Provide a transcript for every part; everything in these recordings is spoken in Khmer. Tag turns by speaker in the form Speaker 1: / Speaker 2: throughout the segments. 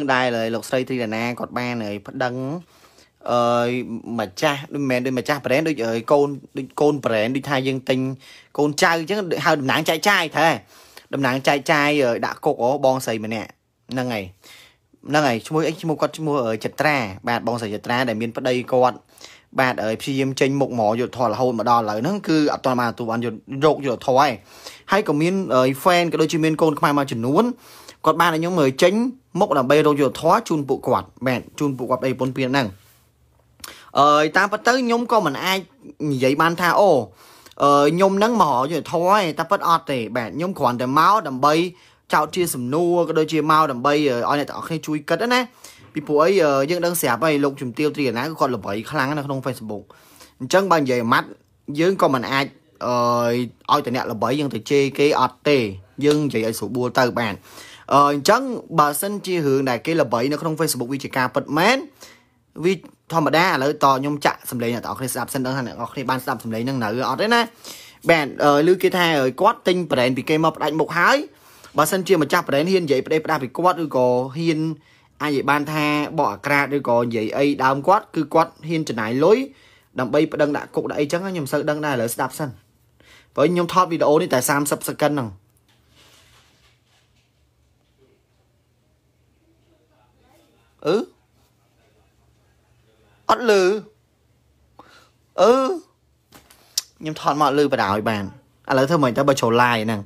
Speaker 1: នឹងដែរហើយលោកស្រីទ្រីរណាគាត់បានហើយប្តឹងអើយម្ចាស់មិនមែនដូចម្ចាស់ brand ដូចអើយកូនដូចកូន brand ដូចថាយើងទិញកូនចៅអញ្ចឹងហៅតំណាងចែកចាយថែតំណាងចែកចាយដាក់គុកអូបងស្រីម្នាក់ហ្នឹងហើយហ្នឹងហើយឈ្មោះអីឈ្មោះគាត់ឈ្មោះចត្រាបាទបងស្រីចត្រាដែលមានប្តីគាត់បាទហើយព្យាយាមចេញមុខហ្មងយុទ្ធធររហូតមកដល់ឥឡូវហ្នឹងគឺអត់ទាន់បានទទួលបានយុទ្ធរោគយុទ្ធធរឯងហើយក៏មាន fan ក៏ដូចជាមានកូនខ្មែរមួយចំនួនគាត់បានឲ្យខ្ញុំមើលចេញមកដើម្បីរកយុទ្ធធម៌ជូនពួកគាត់មែនជូនពួកគាត់អីប៉ុនពៀនហ្នឹងអឺតាមពិតទៅខ្ញុំក៏មិនអាចនិយាយបានថាអូអឺខ្ញុំហ្នឹងមករកយុទ្ធធម៌ឯងតែពិតអត់ទេបាទខ្ញុំគ្រាន់តែមកដើម្បីចោតជាសំណួរក៏ដូចជាមកដើម្បីឲ្យអ្នកទាំងអស់គ្នាជួយគិតណាពីព្រោះអីយើងដឹងស្រាប់ហើយលោកជំទាវត្រីកណាគឺគាត់ល្បីខ្លាំងនៅក្នុង Facebook អញ្ចឹងបើនិយាយម៉ាត់យើងក៏មិនអាចអឺឲ្យតែអ្នកល្បីយើងទៅជេរគេអត់ទេយើងនិយាយឲ្យស្រួលបួលទៅបានអញ្ចឹងបើសិនជារឿងដែលគេល្បីនៅក្នុង Facebook វាជាការពិតមែនវាធម្មតាឥឡូវតខ្ញុំចាក់សម្លេងអ្នកនរគ្នាស្ដាប់សិនដឹងថាអ្នកនរគ្នាបានស្ដាប់សម្លេងនឹងនៅអត់ទេណាបាទឮគេថាគាត់ទិញ brand ពីគេមកផ្ដាច់មុខហើយបើសិនជាម្ចាស់ brand ហ៊ាននិយាយផ្ដេសផ្ដាស់ពីគាត់ឬក៏ហ៊ានអាចនិយាយបានថាបកអាក្រាតឬក៏និយាយអីដើមគាត់គឺគាត់ហ៊ានចំណាយលុយដើម្បីប្តឹងដាក់គុកដាក់អីចឹងខ្ញុំមិនសូវដឹងដែរឥឡូវស្ដាប់សិនព្រោះខ្ញុំថតវីដេអូនេះតែ30សេកិនហ្នឹងអឺអត់លើអឺខ្ញុំថតមកលើបដឲ្យបានឥឡូវធ្វើមិនទៅបើចូល live ហ្នឹង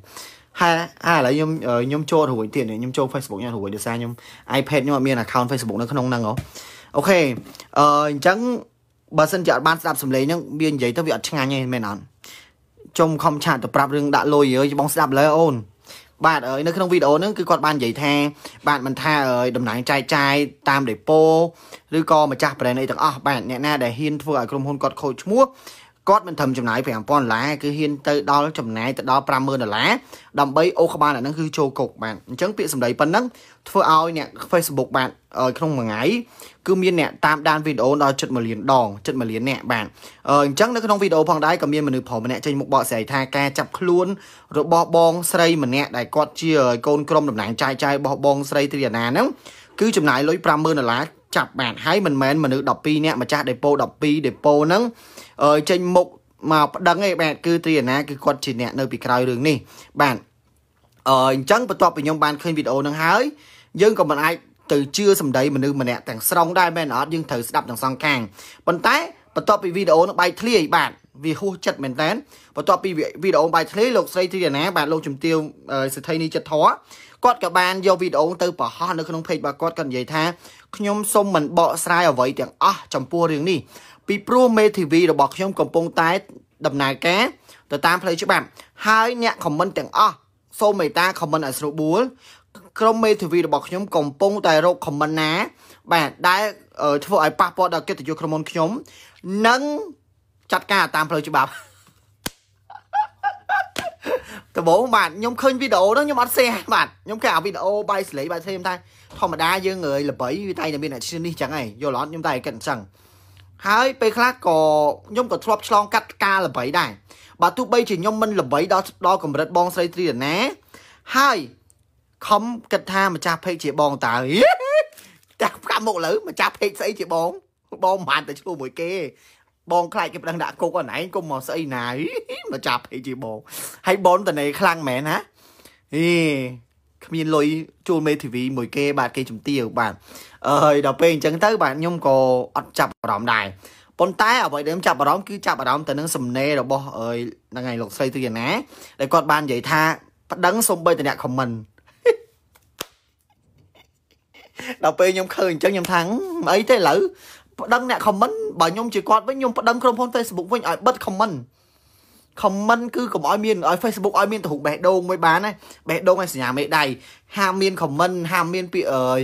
Speaker 1: ហើយហើយឥឡូវខ្ញុំខ្ញុំចូលរួចទៀតខ្ញុំចូល Facebook ខ្ញុំរួចដោយសារខ្ញុំ iPad ខ្ញុំអត់មាន account Facebook នៅក្នុងហ្នឹងហ៎អូខេអឺអញ្ចឹងបើសិនជាអត់បានស្ដាប់សម្លេងហ្នឹងវានិយាយទៅវាអត់ឆ្ងាញ់ទេមែនអត់ចុំខំឆាតទៅប្រាប់រឿងដាក់លុយយើយបងស្ដាប់លើអូនបាទហើយនៅក្នុងវីដេអូហ្នឹងគឺគាត់បាននិយាយថាបាទមិនថាតំណែងចែកចាយតាមដេប៉ូឬក៏ម្ចាស់ brand អីទាំងអស់បាទអ្នកណាដែលហ៊ានធ្វើឲ្យក្រុមហ៊ុនគាត់ខូចឈ្មោះគាត់មិនធំចំណាយ5000ដុល្លារគឺហ៊ានទៅដល់ចំណាយទៅដល់50000ដុល្លារដើម្បីអូសក្បាលអាហ្នឹងគឺចូលគុកបាទអញ្ចឹងពាក្យសម្ដីប៉ុណ្ណឹងធ្វើឲ្យអ្នក Facebook បាទក្នុងមួយថ្ងៃគឺមានអ្នកតាមដានវីដេអូដល់7លានដង7លានអ្នកបាទអញ្ចឹងនៅក្នុងវីដេអូផងដែរក៏មានមនុស្សប្រុសម្នាក់ចេញមកបកស្រាយថាការចាប់ខ្លួនរបស់បងស្រីម្នាក់ដែលគាត់ជា កូនក្រុមតំណាងចាយចាយរបស់បងស្រីទ្រីអាណាហ្នឹងគឺចំណាយលុយ50000ដុល្លារចាប់បានហើយមិនមែនមនុស្ស12នាក់ម្ចាស់ដេប៉ូ12ដេប៉ូហ្នឹងចេញមុខមកប្តឹងឯងបាទគឺត្រីអាណាគឺគាត់ជាអ្នក នៅពីក្រោយរឿងនេះបាទអឺអញ្ចឹងបន្ទាប់ពីខ្ញុំបានឃើញវីដេអូនឹងហើយយើងក៏មិនអាចទៅជឿសម្ដីមនុស្សម្នាក់ទាំងស្រុងដែរមែនអត់យើងត្រូវស្ដាប់ទាំងសងខាងប៉ុន្តែបន្ទាប់ពីវីដេអូនឹងបែកធ្លាយបាទវាហួសចិត្តមែនតើបន្ទាប់ពីវីដេអូបែកធ្លាយលោកស្រីទ្រីណាបាទលោកជំទាវសិទ្ធិនេះចិត្តធរគាត់ក៏បានយកវីដេអូទៅប្រហោះនៅក្នុង page របស់គាត់គាត់និយាយថាខ្ញុំសូមមិនបកស្រាយអ្វីទាំងអស់ចំពោះរឿងនេះពីព្រោះមេធាវីរបស់ខ្ញុំកំពុងតែដំណើរការទៅតាមផ្លូវច្បាប់ហើយអ្នកខមមិនទាំងអស់សូមមេត្តាខមមិនឲ្យស្រួលបួល ក្រុមមេធាវីរបស់ខ្ញុំ កំពុងតែរកខមមិនណា បាទដែលធ្វើឲ្យប៉ះពាល់ដល់កិត្តិយសក្រុមហ៊ុនខ្ញុំ និងចាត់ការតាមផ្លូវច្បាប់ដំបូងបាទខ្ញុំឃើញវីដេអូនោះខ្ញុំអត់សេះបាទខ្ញុំគេអាវីដេអូបាយស្លេបាយស្លេមថាធម្មតាយើងរើយល្បីវាតែមានអាឈ្នានេះចឹងហើយយល់អត់ខ្ញុំតែគិតអញ្ចឹងហើយពេលខ្លះក៏ខ្ញុំក៏ធ្លាប់ឆ្លងកាត់ការល្បីដែរបាទទោះបីជាខ្ញុំមិនល្បីដល់ដល់កម្រិតបងស្រីត្រីណាហើយខំគិតថាម្ចាស់ពេកជាបងតើតែផ្កាមុខលើម្ចាស់ពេកស្អីជាបងបងមិនបានតែឈ្មោះមួយគេបងខ្លាចគេប្រដឹងដាក់គុកអនឯងគុំមកស្អីណាមកចាប់អីជាបងហើយបនតនេខ្លាំងមែនណាអេគ្មានលុយជួលមេធាវីមួយគេ បាទគេជំទាវបាទអើយដល់ពេលអញ្ចឹងទៅបាទខ្ញុំក៏អត់ចាប់អារម្មណ៍ដែរប៉ុន្តែអ្វីដែលខ្ញុំចាប់អារម្មណ៍គឺចាប់អារម្មណ៍ទៅនឹងសំណេររបស់អើយហ្នឹងហើយលោកស្រីទិយណាដែលគាត់បាននិយាយថាប្តឹងសំបីតអ្នកខមមិនដល់ពេលខ្ញុំឃើញអញ្ចឹងខ្ញុំថាអីទេឥឡូវប្តឹងអ្នក comment បើខ្ញុំជាគាត់វិញខ្ញុំប្តឹងក្រុមហ៊ុន Facebook វិញឲ្យបិទ comment comment គឺកុំឲ្យមានឲ្យ Facebook ឲ្យមានទ្រុកបេះដូងមួយបានណាបេះដូងឲ្យសញ្ញាមេដៃហាមមាន comment ហាមមានពាក្យអើយ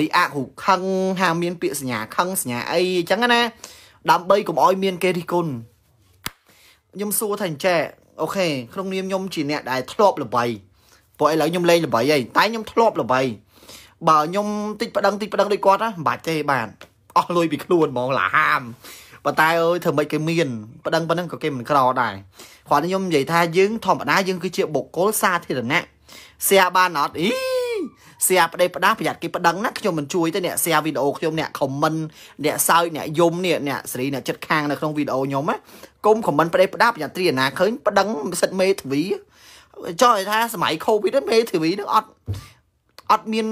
Speaker 1: រីអាក់រូបខឹងហាមមាន ពាក្យសញ្ញាខឹងសញ្ញាអីអញ្ចឹងណាដើម្បីកុំឲ្យមានគេរិះគន់ខ្ញុំសួរថាអញ្ចេះអូខេក្នុងនាមខ្ញុំជាអ្នកដែលធ្លាប់ល្បីព្រោះឥឡូវខ្ញុំលេងល្បីហើយតែខ្ញុំធ្លាប់ល្បីបើខ្ញុំតិចប្តឹងតិចប្តឹងដូចគាត់ណាមិនបាច់ទេបានអស់លុយពីខ្លួនហ្មងលាហាមប៉ុន្តែអើយធ្វើម៉េចគេមានប៉ណ្ដឹងប៉ណ្ដឹងក៏គេមិនក្រដែរគ្រាន់តែខ្ញុំនិយាយថាយើងធម្មតាយើងគឺជាបុគ្គលសាធារណៈសែបានអត់អ៊ីសែប្តេផ្ដាស់ប្រយ័ត្នគេប្តឹងណាខ្ញុំមិនជួយទេអ្នកសែវីដេអូខ្ញុំអ្នកខមមិនអ្នកសើចអ្នកយំអ្នកអ្នកសេរីអ្នកចិត្តខាងនៅក្នុងវីដេអូខ្ញុំណាគុំខមមិនប្តេផ្ដាស់ប្រយ័ត្នត្រីណាឃើញប្តឹងសិតមេធាវីចុះឲ្យថាសម័យ Covid មេធាវីនឹងអត់អត់មាន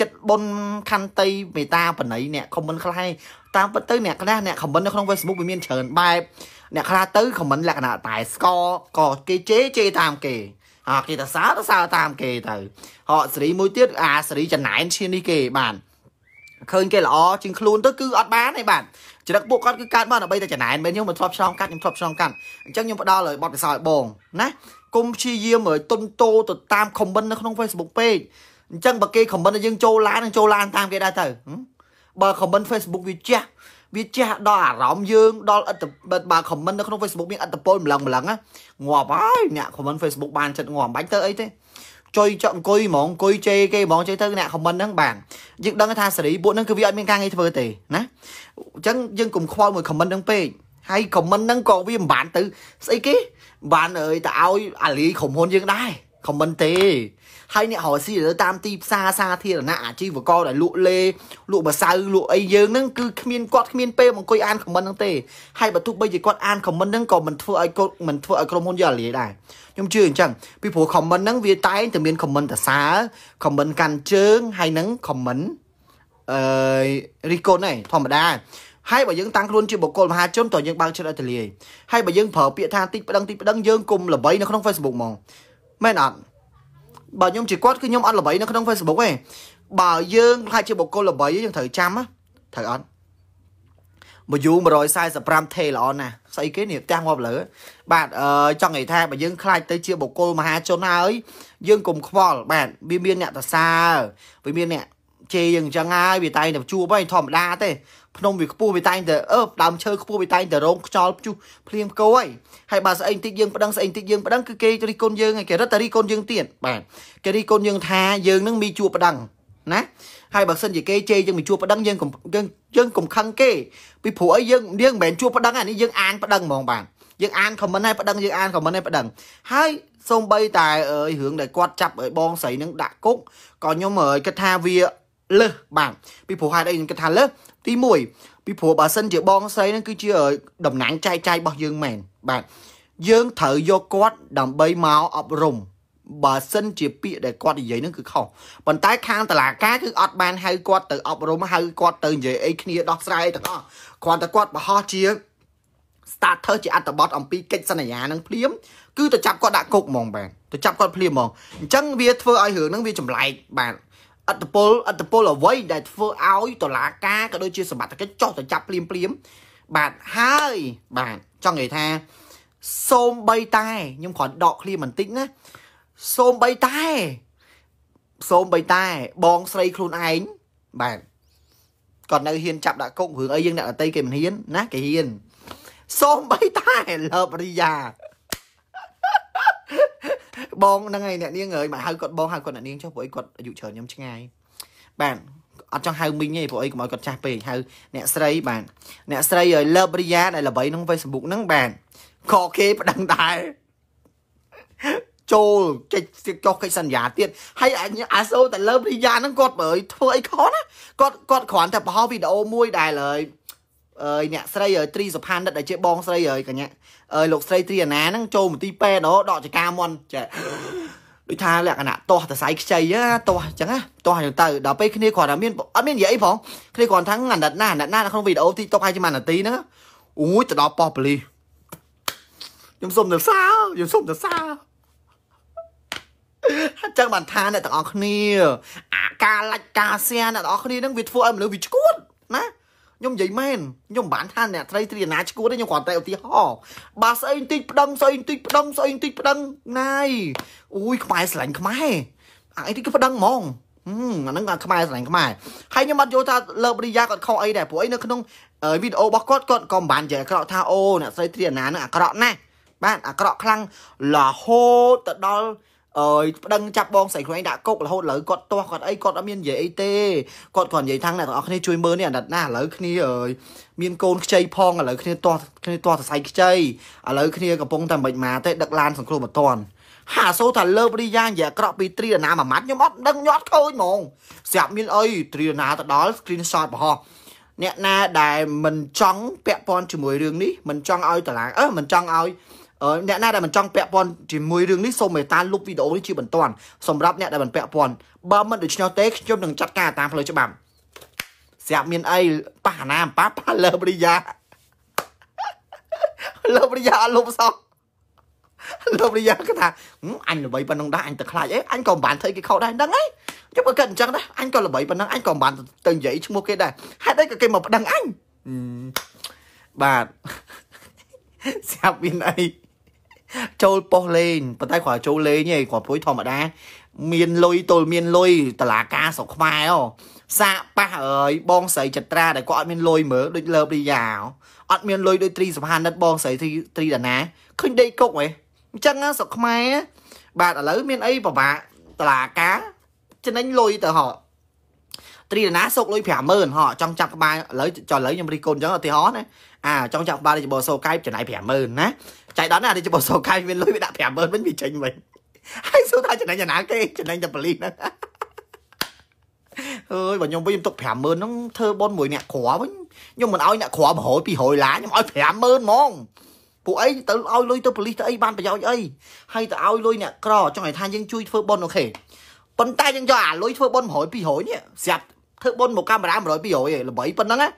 Speaker 1: ចិត្តបុណ្យខន្តីមេត្តាបណៃអ្នកខមមិនខ្លះឯងតាមពិតទៅអ្នកខ្លះអ្នកខមមិននៅក្នុង Facebook វាមានច្រើនបែបអ្នកខ្លះទៅខមមិនលក្ខណៈតែស្គក៏គេជេរជេរតាមគេអើគេទៅសើទៅសើតាមគេទៅហកសេរីមួយទៀតអាសេរីចំណែនឈាននេះគេបាទឃើញគេល្អជាងខ្លួនទៅគឺអត់បានទេបាទច្រឹកពួកគាត់គឺកើតមកដើម្បីតែចំណែនមែនខ្ញុំមិនធ្លាប់ឆ្លងកាត់ខ្ញុំធ្លាប់ឆ្លងកាត់អញ្ចឹងខ្ញុំផ្ដល់ឲ្យបទពិសោធន៍ឲ្យបងណាគុំព្យាយាមឲ្យទុនតោទៅតាមខមមិននៅក្នុង Facebook page អញ្ចឹងបើគេ comment ឲ្យយើងចូលឡាននឹងចូលឡានតាមគេដែរទៅបើ comment Facebook វាជះវាជះដល់អារម្មណ៍យើងដល់អត្តបើបើ comment នៅក្នុង Facebook មានអត្តពលម្លឹងម្លឹងងាប់ហើយអ្នក comment Facebook បានចិត្តងាប់មិនបាច់ទៅអីទេចុយចុកអង្គុយហ្មងអង្គុយជេគេហ្មងជេទៅអ្នកខមមិនហ្នឹងបានយើងដឹងថាសេរីពួកហ្នឹងគឺវាអត់មានការងារធ្វើទេណាអញ្ចឹងយើងកុំខ្វល់មួយខមមិនហ្នឹងពេកហើយខមមិនហ្នឹងក៏វាមិនបានទៅស្អីគេបានអើយទៅឲ្យអាលីក្រុមហ៊ុនយើងដែរ comment ទេហើយអ្នករកស៊ីលើតាមទីផ្សារសាធារណៈអាជីវករដែលលក់លេលក់ម្សៅលក់អីយើងហ្នឹងគឺគ្មានគាត់គ្មានពេលមកអង្គុយអាន comment ហ្នឹងទេហើយបើទោះបីជាគាត់អាន comment ហ្នឹងក៏មិនធ្វើឲ្យគាត់មិនធ្វើឲ្យក្រុមហ៊ុនយកលាយដែរខ្ញុំជឿអញ្ចឹងពីព្រោះ comment ហ្នឹងវាតែងតែមាន comment តសា comment កាន់ជើង ហើយនឹង comment អឺរីកូនឯងធម្មតាហើយបើយើងតាំងខ្លួនជាបុគ្គលមហាជនតើយើងបើកចិត្តឲ្យទលាយហើយបើយើងប្រើពាក្យថាតិចប្តឹងតិចប្តឹងយើងគុំល្បីនៅក្នុង Facebook ហ្មងមែនអត់បើខ្ញុំជាគាត់គឺខ្ញុំអត់ល្បីនៅក្នុង Facebook ទេបើយើងខ្លាចជាបុគ្គលល្បីយើងត្រូវចាំត្រូវអត់មួយយូ145ថេល្អណាស់ស្អីគេនេះផ្ទះងាប់លើបាទអឺចង់និយាយថាបើយើងខ្លាចទៅជាបុគ្គលមហាជនហើយយើងកុំខ្វល់បាទវាមានអ្នកតសាវាមានអ្នកជេរយើងអញ្ចឹងហើយវាតែងតែជួបហើយធម្មតាទេភ្នំវាខ្ពស់វាតែងតែអឺដើមឈើខ្ពស់វាតែងតែរងខ្យល់ព្យុះភ្លៀងផ្គរហើយហើយបើស្អីបន្តិចយើងប្តឹងស្អីបន្តិចយើងប្តឹងគឺគេរិះគន់យើងហើយគេរឹតតែរិះគន់យើងទៀតបាទគេរិះគន់យើងថាយើងនឹងមានជួបប្តឹងណាហើយបើសិនជាគេជេរយើងមិនជួបប្តឹងយើងយើងយើងកំខឹងគេពីព្រោះអីយើងយើងមិនមែនជួបប្តឹងអានេះយើងអានប្តឹងហ្មងបាទយើងអាន comment ហើយប្តឹងយើងអាន comment ហើយប្តឹងហើយសូម្បីតែអើយរឿងដែលគាត់ចាប់ឲ្យបងស្រីនឹងដាក់គុកក៏ខ្ញុំគិតថាវាលើសបាទពីព្រោះហេតុអីខ្ញុំគិតថាលើសទី1ពីព្រោះបើសិនជាបងស្រីហ្នឹងគឺជាតំណែងចែកចាយរបស់យើងមែនបាទយើងត្រូវយកគាត់ដើម្បីមកអប់រំបើសិនជា ពាក្យដែលគាត់និយាយនឹងគឺខុសប៉ុន្តែ ខាងតឡាការគឺអត់បានហៅគាត់ទៅអប់រំហៅគាត់ទៅនិយាយអីគ្នាដោះស្រាយទាំងអស់គ្រាន់តែគាត់បរោះជា starter ជាអត្តបទអំពីកិច្ចសន្យានឹងភ្លាម គឺទៅចាប់គាត់ដាក់គុកហ្មងបាទទៅចាប់គាត់ភ្លាមហ្មងអញ្ចឹងវាធ្វើឲ្យរឿងហ្នឹងវាចម្លែកបាទអត្តពលអត្តពលអ្វីដែលធ្វើឲ្យតឡាការក៏ដូចជាសមត្ថកិច្ចចោះទៅចាប់ភ្លាមភ្លាមបាទហើយបាទចង់និយាយថាសូមបីតែខ្ញុំគ្រាន់ដកឃ្លាបន្តិចណាសូមបីតែ សូមបីតែបងស្រីខ្លួនឯងបាទគាត់នៅហ៊ានចាប់ដាក់គុករឿងអីយើងអ្នកដតីគេមិនហ៊ានណាគេហ៊ានសូមបីតែលបរិយាបងហ្នឹងហើយអ្នកនាងអើយមកហៅគាត់បងហៅគាត់អ្នកនាងចុះព្រោះអីគាត់អាយុច្រើនខ្ញុំឆ្ងាយបាទអត់ចង់ហៅមីងទេព្រោះអីកុំឲ្យគាត់ចាស់ពេកហៅអ្នកស្រីបាទអ្នកស្រីឲ្យលើបរិយាដែលល្បីក្នុង Facebook ហ្នឹងបាទខកគេប្តឹងដែរចូលចេញចុះកិច្ចសន្យាទៀតហើយអាសូតែលើបរិយាហ្នឹងគាត់បើធ្វើអីខុសណាគាត់គាត់គ្រាន់តែបង្ហោះវីដេអូមួយដែលហើយអើយអ្នកស្រីត្រីសុផានិតដែលជាបងស្រីហើយកញ្ញាអើយលោកស្រីត្រីអាណាហ្នឹងចូលមន្ទីរពេទ្យដកចកាមន់ចាដូចថាលក្ខណៈទាស់តសៃខ្ចីទាស់អញ្ចឹងណាទាស់អញ្ចឹងទៅដល់ពេលគ្នាគាត់ថាមានអត់មាននិយាយអីផងគ្នាគាត់ថាអាណិតណាអាណិតណាក្នុងវីដេអូ TikTok ហើយជាមួយនាទីហ្នឹងអូយទៅដល់ប៉ោះបលីខ្ញុំសុំទៅសារខ្ញុំសុំទៅសារអញ្ចឹងបានថាអ្នកទាំងអស់គ្នា អាការលាច់ការសៀនអ្នកទាំងអស់គ្នាហ្នឹងវាធ្វើឲ្យមនុស្សវាឈួតខ្ញុំនិយាយមែនខ្ញុំមិនបានថាអ្នកត្រីត្រីណាឈួតទេខ្ញុំគ្រាន់តែឧទាហរណ៍បើស្អីបន្តិចប្តឹងស្អីបន្តិចប្តឹងស្អីបន្តិចប្តឹងណាយអូយខ្មែរស្រឡាញ់ខ្មែរអាអីទីគេប្តឹងហ្មងអាហ្នឹងអាខ្មែរស្រឡាញ់ខ្មែរហើយខ្ញុំអត់យល់ថាលើបរិយាគាត់ខុសអីដែរព្រោះអីនៅក្នុងវីដេអូរបស់គាត់គាត់ក៏មិនបាននិយាយអាក្រក់ថាអូអ្នកស្រីត្រីណានឹងអាក្រក់ណាស់បាទអាក្រក់ខ្លាំងរហូតទៅដល់អើយប្តឹងចាប់បងស្រីខ្លួនឯងដាក់គុករហូតឥឡូវគាត់ទាស់គាត់អីគាត់អត់មាននិយាយអីទេគាត់គ្រាន់និយាយថាអ្នកទាំងអស់គ្នាជួយមើលនេះអាណិតណាឥឡូវគ្នាអើយមានកូនខ្ចីផងឥឡូវគ្នាទាស់គ្នាទាស់សរសៃខ្ចីឥឡូវគ្នាកំពុងតែមិនម៉ាទេដឹកឡានសង្គ្រោះមិនតាន់ហាសូថាលើបរីយ៉ានិយាយអាក្រក់ពីត្រីដាណាមួយម៉ាត់ខ្ញុំអត់ដឹងញាត់ឃើញហ្មងស្រាប់មានអីត្រីដាណាទៅដល់ screenshot បោះអ្នកណាដែលមិនចង់ពាក់ព័ន្ធជាមួយរឿងនេះមិនចង់ឲ្យតឡាអឺមិនចង់ឲ្យអ្នកណាដែលមិនចង់ពាក់ព័ន្ធជាមួយរឿងនេះសូមមេត្តាលុបវីដេអូនេះជា បន្ទាន់សម្រាប់អ្នកដែលមិនពាក់ព័ន្ធបើមិនដូច្នោះទេខ្ញុំនឹងចាត់ការតាមផ្លូវច្បាប់ស្រាប់មានអីប៉ះអាណាប៉ះប៉ះលើបរិយាលើបរិយាអត់លុបសោះលើបរិយាគាត់ថាអញល្បីប៉ុណ្ណឹងដែរអញទៅខ្លាចអីអញក៏មិនបានធ្វើគេខុសដែរហ្នឹងឯងចុះបើគាត់អញ្ចឹងដែរអញក៏ល្បីប៉ុណ្ណឹងអញក៏មិនបានទៅនិយាយឈ្មោះគេដែរហេតុអីក៏គេមកប្តឹងអញបាទស្រាប់មានអីចូលប៉ុស្លេងប៉ុន្តែគាត់ចូលលេងឯងគាត់ព្រួយធម្មតាមានលុយទល់មានលុយតឡាការស្រុកខ្មែរអូសាកប៉ះអើយ បងស្រីចត្រាដែលគាត់អត់មានលុយមើលដូចលើបលីយ៉ាអត់មានលុយដូចត្រីសុផានិតបងស្រីត្រីត្រីដាណាឃើញដេកគុកហ៎អញ្ចឹងស្រុកខ្មែរបាទឥឡូវមានអីពិបាកតឡាការចំណេញលុយទៅហ៎ត្រីណាសូកលុយ50000ហ៎ចង់ចាប់ក្បាលឥឡូវចុះឥឡូវខ្ញុំរីកូនអញ្ចឹងឧទាហរណ៍ណាអាចង់ចាប់ក្បាលរាជបោសូកែបចំណាយ50000ណាចៃដន្យណារាជបោសូកែបមានលុយវាដាក់50000វិញវាចេញវិញហើយសួរថាចំណេញយ៉ាងណាគេចំណេញតែប៉ូលីសហ្នឹងអើយបើខ្ញុំវិញខ្ញុំទុក50000ហ្នឹងធ្វើប៉ុនមួយអ្នកក្រវិញខ្ញុំមិនឲ្យអ្នកក្រ100 200ឡាខ្ញុំឲ្យ50000ហ្មងពួកអីទៅឲ្យលុយទៅប៉ូលីសទៅអីបានប្រយោជន៍អីហើយទៅឲ្យលុយអ្នកក្រចង់ឲ្យថាយើងជួយធ្វើប៉ុនអូខេប៉ុន្តែយើងយកអាលុយធ្វើប៉ុន100 200នេះស្រាប់ធ្វើបុណ្យមកកាមេរ៉ា100 200ឯងល្បីប៉ុណ្ណឹងណា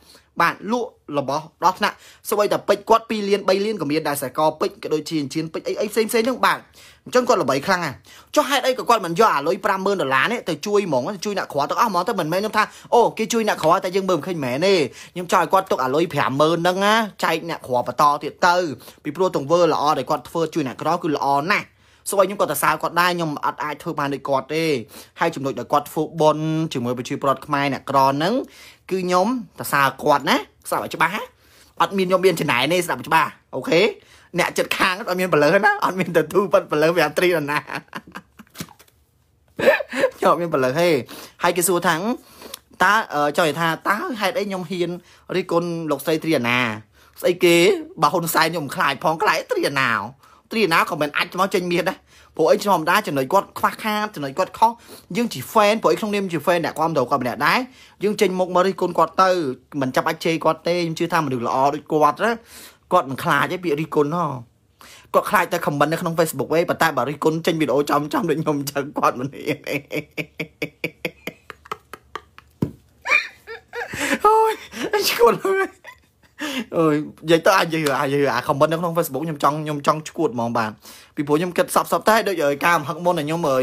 Speaker 1: បាទលក់របស់ដល់ថ្នាក់ស្បីតែពេជ្រគាត់2លាន3លានក៏មានដែរសកលពេជ្រក៏ដូចជាអញ្ជៀនពេជ្រអីអីផ្សេងផ្សេងហ្នឹងបាទអញ្ចឹងគាត់ល្បីខ្លាំងណាចុះហេតុអីក៏គាត់មិនយកអាលុយ50000ដុល្លារនេះទៅជួយហ្មងជួយអ្នកក្រទាំងអស់ហ្មងទៅមិនមែនខ្ញុំថាអូគេជួយអ្នកក្រតែយើងមើលមិនឃើញមែនទេខ្ញុំចង់ឲ្យគាត់ទុកអាលុយ50000ហ្នឹងណាចែកអ្នកក្របន្តទៀតទៅពីព្រោះទង្វើល្អដែលគាត់ធ្វើជួយអ្នកក្រគឺល្អណាស់សូម្បីខ្ញុំក៏ទៅសើគាត់ដែរខ្ញុំអត់អាចធ្វើបានដូចគាត់ទេហើយចំណុចដែលគាត់ធ្វើបន់ជាមួយប្រជាពលរដ្ឋខ្មែរអ្នកក្រហ្នឹងគឺខ្ញុំទៅសើគាត់ណាស្ដាប់ឲ្យច្បាស់ណាអត់មានខ្ញុំមានចំណែនទេស្ដាប់ច្បាស់អូខេអ្នកចិត្តខាងអត់មានបលើណាអត់មានទៅទូប៉ិតបលើវាត្រីណាខ្ញុំអត់មានបលើទេហើយគេសួរថាតើចង់ថាតើហេតុអីខ្ញុំហ៊ានរិះគន់លោកស្រីត្រីណាស្អីគេបើហ៊ុនសែនខ្ញុំខ្លាចផងខ្លាចត្រីណាទ្រីណាក៏មិនអាចមកចេញមាសដែរព្រោះអីធម្មតាចំណុចគាត់ខ្វះខាតចំណុចគាត់ខុសយើងជា fan ព្រោះអីក្នុងនាមជា fan អ្នកគ្រប់ត្រូវគាត់ម្នាក់ដែរយើងចេញមុខមករិះគន់គាត់ទៅមិនចាប់អាចជេរគាត់ទេខ្ញុំជឿថាមនុស្សល្អដូចគាត់ណាគាត់មិនខ្លាចទេពាក្យរិះគន់ហ៎គាត់ខ្លាចតែ comment នៅក្នុង Facebook ទេប៉ុន្តែបើរិះគន់ចេញវីដេអូចំចំដូចខ្ញុំចឹងគាត់មិនហ៊ានទេអូយឈួនហើយអើយនិយាយទៅអាចយើអាចយើអា comment នៅក្នុង Facebook ខ្ញុំចង់ខ្ញុំចង់ឈួតហ្មងបាទពីព្រោះខ្ញុំគិតសពសពតែដូចឲ្យការមហឹកមុនខ្ញុំអើយ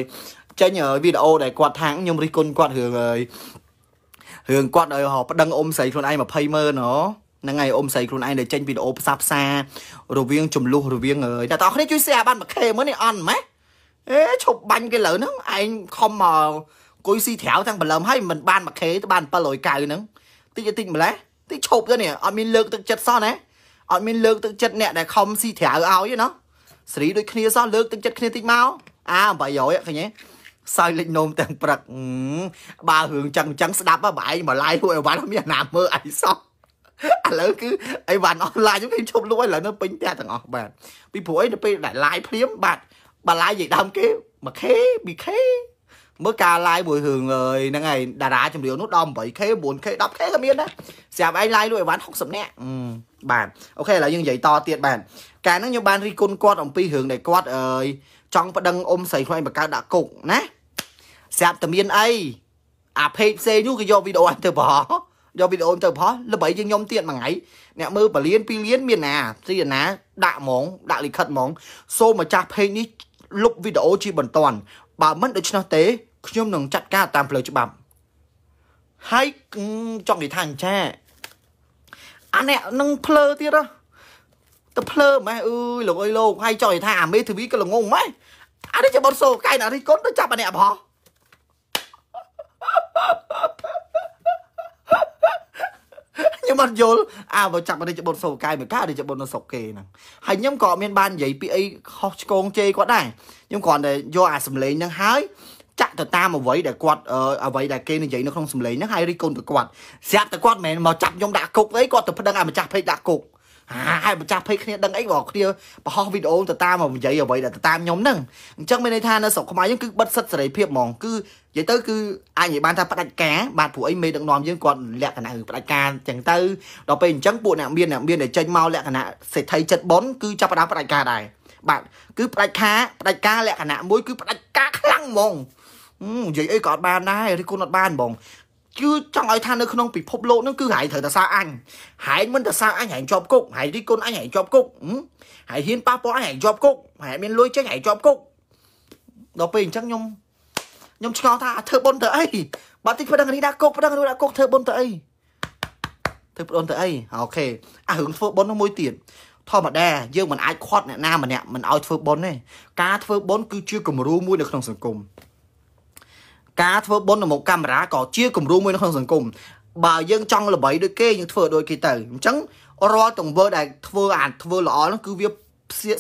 Speaker 1: ចេញវីដេអូដែលគាត់ថាងខ្ញុំរិះគន់គាត់រឿងអើយរឿងគាត់ឲ្យប្តឹងអ៊ំស្រីខ្លួនឯង20ម៉ឺនហ៎ហ្នឹងហើយអ៊ំស្រីខ្លួនឯងដែលចេញវីដេអូផ្សះផ្សាររវាងចំនួនរវាងអើយតែតោះគ្នាជួយ share បាន 1k មើលនេះអន់ម៉េះអេឈប់បាញ់គេលើហ្នឹងឯងខំមកអង្គុយស៊ីត្រាវទាំងបលឹមហើយមិនបាន 1k ទៅបាន790ហ្នឹងតិចតិចម្លេះតិចឈប់ទៅនេះអត់មានលើកទឹកចិត្តសោះណាអត់មានលើកទឹកចិត្តអ្នកដែលខំស៊ីត្រាវឲ្យទេណាស្រីដូចគ្នាសោះលើកទឹកចិត្តគ្នាតិចមកអា800ឃើញទេសើលេចនោមទាំងព្រឹកបើរឿងចឹងចឹងស្ដាប់បើឯងមកឡាយលក់អីវ៉ាន់មានអាណាមើលអីសោះឥឡូវគឺអីវ៉ាន់អស់ឡាយខ្ញុំឈប់លក់ហើយឥឡូវនៅពេញផ្ទះទាំងអស់បាទពីព្រោះអីទៅពេលដែលឡាយភ្លាមបាទបើឡាយនិយាយដើមគេ 1k 2k មើលការ live មួយរឿងហ្នឹងហើយតារាចម្រៀងនោះដល់ 8k 9k 10k ក៏មានដែរស្រាប់ឯង live លុយអីវ៉ាន់60នាក់បាទអូខេឥឡូវយើងនិយាយតទៀតបាទកាលហ្នឹងខ្ញុំបានរីគុណគាត់អំពីរឿងដែលគាត់អើយចង់ប្តឹងអ៊ំស្រីខ្លួនឯងបង្កើតដាក់គុកណាស្រាប់តែមានអីអាเพจផ្សេងនោះគេយកវីដេអូអញទៅបោះយកវីដេអូទៅបោះល្បីជាងខ្ញុំទៀតមួយថ្ងៃអ្នក មើលបលានពីលានមានណាទីណា ដាក់ហ្មងដាក់លិខិតហ្មង សូមម្ចាស់เพจនេះលុបវីដេអូជាបន្ទាន់បើមិនដូច្នោះទេខ្ញុំនឹងចាត់ការតាមផ្លូវច្បាប់ហើយចង់និយាយថាអញ្ចាអានេះនឹងផ្លើទៀតហ៎ទៅផ្លើម៉េះអើយលោកអើយលោកហើយចង់និយាយថាអាមេធាវីក៏ល្ងងម៉េះអានេះជាបនសូកែអានេះកូនទៅចាប់អានេះអបោះខ្ញុំអត់យល់អាបើចាប់រាជបុត្រសូវកាយមួយការាជបុត្រនៅស្រុកគេហ្នឹងហើយខ្ញុំក៏អត់មានបាននិយាយពីអីខុសឆ្គងជេរគាត់ដែរខ្ញុំគ្រាន់តែយកអាសម្លេងហ្នឹងហើយចាក់ទៅតាមអ្វីដែលគាត់អ្វីដែលគេនិយាយនៅក្នុងសម្លេងហ្នឹងហើយរីកូនទៅគាត់ស្រាប់តែគាត់មិនមែនមកចាប់ខ្ញុំដាក់គុកអីគាត់ទៅប្តឹងឲ្យម្ចាស់ភេកដាក់គុកហើយម្ចាស់ភេកគ្នាដឹងអីបើគ្នាបោះវីដេអូទៅតាមនិយាយអ្វីដែលទៅតាមខ្ញុំហ្នឹងអញ្ចឹងមានន័យថានៅស្រុកខ្មែរយើងគឺបិទសិទ្ធិសេរីភាពហ្មងគឺនិយាយទៅគឺអាចនិយាយបានថាផ្ដាច់ការបាទព្រោះអីមេដឹកនាំយើងគាត់លក្ខណៈផ្ដាច់ការអញ្ចឹងទៅដល់ពេលអញ្ចឹងពួកអ្នកមានអ្នកមានដែលចេញមកលក្ខណៈសេដ្ឋីចិត្តបនគឺចាប់ផ្ដើមផ្ដាច់ការដែរបាទគឺផ្ដាច់ការផ្ដាច់ការលក្ខណៈមួយគឺផ្ដាច់ការខ្លាំងហ្មងនិយាយអីក៏អត់បានដែររីគុណអត់បានបងជឿចង់ឲ្យថានៅក្នុងពិភពលោកហ្នឹងគឺហែងត្រូវតែសារអញហែងមិនតែសារអញហែងជាប់គុកហែងរីគុណអញហែងជាប់គុកហែងហ៊ានប៉ះពាល់អញហែងជាប់គុកហែងមានលុយចេញហែងជាប់គុកដល់ពេលអញ្ចឹងខ្ញុំខ្ញុំឆ្ងល់ថាធ្វើបុណ្យទៅអីបើតិចប្តឹងនេះដាក់គុកប្តឹងនោះដាក់គុកធ្វើបុណ្យទៅអីធ្វើបុណ្យទៅអីអូខេអារឿងធ្វើបុណ្យនោះមួយទៀតធម្មតាយើងមិនអាចខាត់អ្នកណាម្នាក់មិនឲ្យធ្វើបុណ្យទេការធ្វើបុណ្យគឺជាគំរូមួយនៅក្នុងសង្គមការធ្វើបុណ្យនៅមុខកាមេរ៉ាក៏ជាគំរូមួយនៅក្នុងសង្គមបើយើងចង់ល្បីដូចគេយើងធ្វើដូចគេទៅអញ្ចឹងរាល់ទង្វើដែលធ្វើអាចធ្វើល្អនោះគឺវា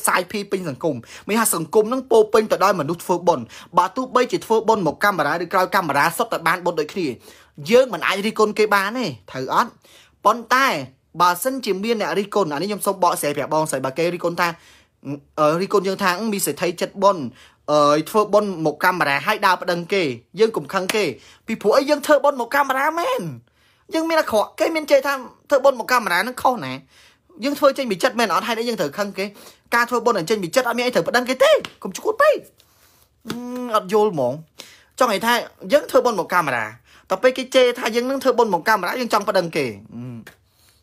Speaker 1: សាយភីពេញសង្គមមានថាសង្គមនឹងពោពេញទៅដោយមនុស្សធ្វើបុណ្យបើទោះបីជាធ្វើបុណ្យមកកាមេរ៉ាឬក្រោយកាមេរ៉ាសុទ្ធតែបានបុណ្យដូចគ្នាយើងមិនអាចរិះគន់គេបានទេត្រូវអត់ប៉ុន្តែបើសិនជាមានអ្នករិះគន់អានេះខ្ញុំសូមបកស្រាយប្រាប់បងស្រីបើគេរិះគន់ថារិះគន់យើងថាមីសេដ្ឋីចិត្តបុណ្យអឺធ្វើប៉ុនមកកាមេរ៉ាឲ្យដើរប្តឹងគេយើងកុំខឹងគេពីព្រោះអីយើងធ្វើប៉ុនមកកាមេរ៉ាមែនយើងមានអាក្រក់គេមានចេះថាធ្វើប៉ុនមកកាមេរ៉ានឹងខុសណាយើងធ្វើចេញពីចិត្តមែនអត់ហេតុអីយើងត្រូវខឹងគេការធ្វើប៉ុនអញ្ចេញពីចិត្តអត់មានអីត្រូវប្តឹងគេទេកុំឈួតពេកអត់យល់ហ្មងចង់និយាយថាយើងធ្វើប៉ុនមកកាមេរ៉ាតែពេលគេចេះថាយើងនឹងធ្វើប៉ុនមកកាមេរ៉ាយើងចង់ប្តឹងគេ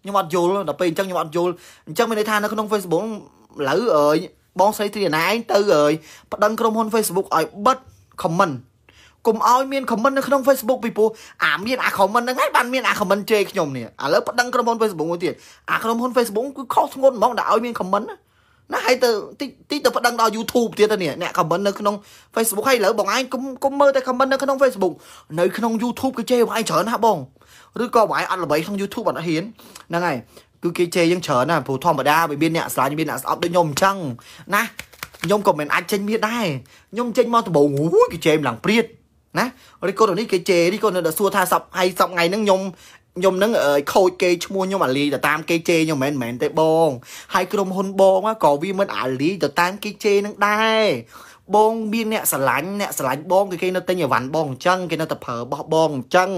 Speaker 1: ខ្ញុំអត់យល់ដល់ពេលអញ្ចឹងខ្ញុំអត់យល់អញ្ចឹងមានន័យថានៅក្នុង Facebook ឥឡូវបងស្រីត្រីណាឯងទៅហើយប្តឹងក្រុមហ៊ុន Facebook ឲ្យបិទ comment កុំឲ្យមាន comment នៅក្នុង Facebook ពីព្រោះអាមានអា comment ហ្នឹងឯងបានមានអា comment ជេរខ្ញុំនេះឥឡូវប្តឹងក្រុមហ៊ុន Facebook មួយទៀតអាក្រុមហ៊ុន Facebook គឺខុសធ្ងន់ហ្មងដែលឲ្យមាន comment ណាណាហើយទៅតិចតិចទៅប្តឹងដល់ YouTube ទៀតទៅនេះអ្នក comment នៅក្នុង Facebook ហើយឥឡូវបងឯងកុំកុំមើលតែ comment នៅក្នុង Facebook នៅក្នុង YouTube គេជេរបងឯងច្រើនណាស់បងឬក៏បងឯងអត់ល្បីក្នុង YouTube អត់ហ៊ានហ្នឹងហើយគឺគេជេរយើងច្រើនណាស់ព្រោះធម្មតាវាមានអ្នកស្លាញ់មានអ្នកស្អប់ដូចខ្ញុំអញ្ចឹងណាខ្ញុំក៏មិនអាចចេញមានដែរខ្ញុំចេញមកដំបូងអូយគេជេរឡើងព្រាតណារីកូននេះគេជេររីកូននៅសួរថាសັບហើយសັບថ្ងៃហ្នឹងខ្ញុំខ្ញុំនឹងខូចគេឈ្មោះខ្ញុំអាលីទៅតាម គេជេរខ្ញុំមិនមែនទេបងហើយក្រុមហ៊ុនបងក៏វាមិន អាលីទៅតាមគេជេរនឹងដែរបងមានអ្នកស្រឡាញ់អ្នកស្រឡាញ់បងគឺគេនៅទិញអីវ៉ាន់បងអញ្ចឹងគេនៅតែប្រើបោះបងអញ្ចឹង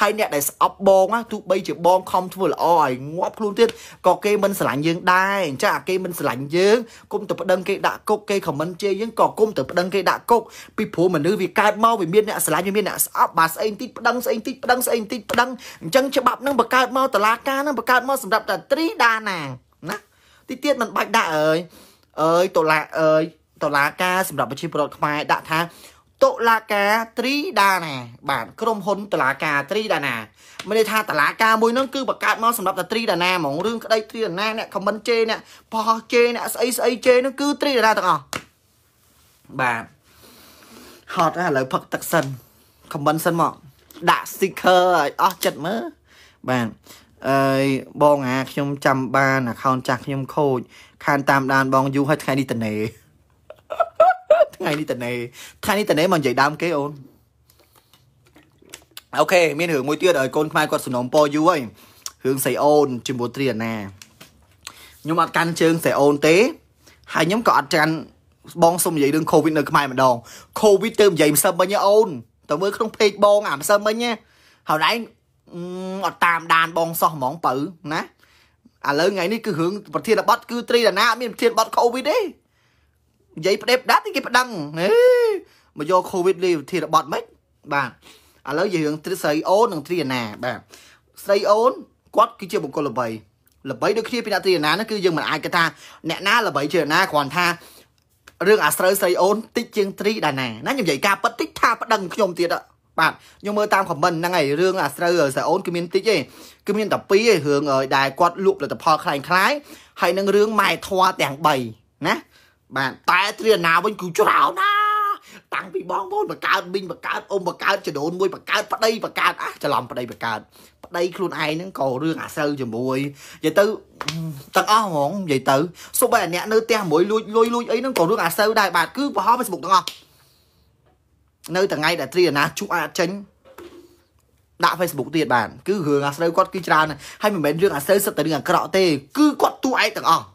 Speaker 1: ហើយអ្នកដែលស្អប់បងណាទោះបីជាបង ខំធ្វើល្អឲ្យងាប់ខ្លួនទៀតក៏គេមិនស្រឡាញ់យើងដែរអញ្ចឹងអាគេ មិនស្រឡាញ់យើងគុំទៅប្តឹងគេដាក់គុកគេខមមិនជេរយើងក៏គុំទៅប្តឹងគេដាក់គុកពីព្រោះមនុស្សវាកើតមកវាមានអ្នកស្រឡាញ់វាមានអ្នកស្អប់បាទស្អីបន្តិចប្តឹងស្អីបន្តិចប្តឹងស្អីបន្តិចប្តឹងអញ្ចឹងច្បាប់នឹងបង្កើតមកតឡាការនឹងបង្កើតមកសម្រាប់តែត្រីដាណាណាតិចទៀតមិនបាច់ដាក់អើយអើយតឡាអើយតុលាការសម្រាប់ប្រជាពលរដ្ឋខ្មែរដាក់ថាតុលាការត្រីដាណាបាទក្រុមហ៊ុនតុលាការត្រីដាណាមានន័យថាតុលាការមួយនោះគឺបង្កើតមកសម្រាប់តែត្រីដាណាហ្មងរឿងក្តីត្រីដាណាអ្នកខមមិនជេអ្នកបោះជេអ្នកស្អីស្អីជេនោះគឺត្រីដាណាទាំងអស់បាទហត់ហើយឥឡូវផឹកទឹកសិនខមមិនសិនមកដាក់ sticker ឲ្យអស់ចិត្តមើលបាទអើយបងអាខ្ញុំចាំបាន account ចាស់ខ្ញុំខូចខានតាមដានបងយូរហើយថ្ងៃនេះត្នេថ្ងៃនេះតនេថ្ងៃនេះតនេមកនិយាយដើមគេអូនអូខេមានរឿងមួយទៀតឲ្យកូនខ្មែរគាត់សំណុំពរយូរហើយរឿងស្រីអូន ជាមួយត្រីអាណាខ្ញុំអត់កាន់ជើងស្រីអូនទេហើយខ្ញុំក៏អត់កាន់បងសុំនិយាយរឿង COVID នៅខ្មែរម្ដង COVID ទៅនិយាយម្សិលមិញអូនទៅមើលក្នុង page បងអាម្សិលមិញហើយឯងអត់តាមដាន បងសោះហ្មងបើណាឥឡូវថ្ងៃនេះគឺរឿងប្រធានបတ်គឺត្រីដាណាអត់មានប្រធានបတ် COVID ទេនិយាយផ្ដេបដាត់គេប្តឹងហេមកយក COVID លេវិធីរបត់មិនបាទឥឡូវយើងរឿងទ្រឹស្រីអូននិងទ្រីណាបាទស្រីអូន គាត់គឺជាបុគ្គលល្បីល្បីដូចគ្នាពីអ្នកទ្រីណាហ្នឹងគឺយើងមិនអាចគិតថា អ្នកណាល្បីជាណាគ្រាន់ថារឿងអាស្រូវស្រីអូនតិចជាងទ្រីដាណាណាខ្ញុំនិយាយការប៉ិតតិចថាប្តឹងខ្ញុំទៀតបាទខ្ញុំមើលតាមខមមិនហ្នឹងឯងរឿងអាស្រូវស្រីអូនគឺមានតិចឯងគឺមានតែ2ឯងរឿងដែលគាត់លក់ផលិតផលคล้ายៗហើយនឹងរឿងម៉ែធွာទាំង3ណាបាទតែទ្រាណាវិញគឺច្រើនណាតាំងពីបងប្អូនបកើតមីងបកើតអ៊ំបកើតចដូនមួយបកើតប្តីបកើតអាច្រឡំប្តីបកើតប្តីខ្លួនឯងហ្នឹងក៏រឿងអាសូវជាមួយនិយាយទៅទាំងអស់ហ្មងនិយាយទៅសុបតែអ្នកនៅផ្ទះមួយលួចលួយលួចអីហ្នឹងក៏រឿងអាសូវដែរបាទគឺប្រហោ Facebook ទាំងអស់នៅថ្ងៃដែលទ្រាណាជុះអាចចេញដាក់ Facebook ទៀតបាទគឺរឿងអាស្រូវគាត់គឺច្រើនហើយមិនមែនរឿងអាស្រូវសិតតែរឿងអាក្រក់ទេគឺគាត់ទូឯងទាំងអស់